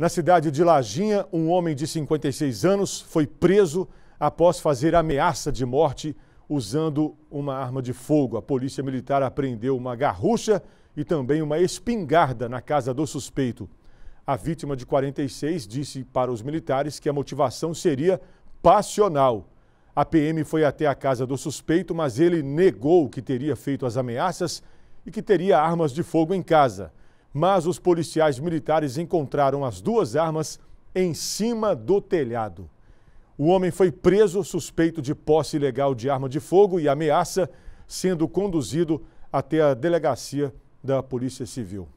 Na cidade de Lajinha, um homem de 56 anos foi preso após fazer ameaça de morte usando uma arma de fogo. A polícia militar apreendeu uma garrucha e também uma espingarda na casa do suspeito. A vítima de 46 disse para os militares que a motivação seria passional. A PM foi até a casa do suspeito, mas ele negou que teria feito as ameaças e que teria armas de fogo em casa mas os policiais militares encontraram as duas armas em cima do telhado. O homem foi preso suspeito de posse ilegal de arma de fogo e ameaça, sendo conduzido até a delegacia da Polícia Civil.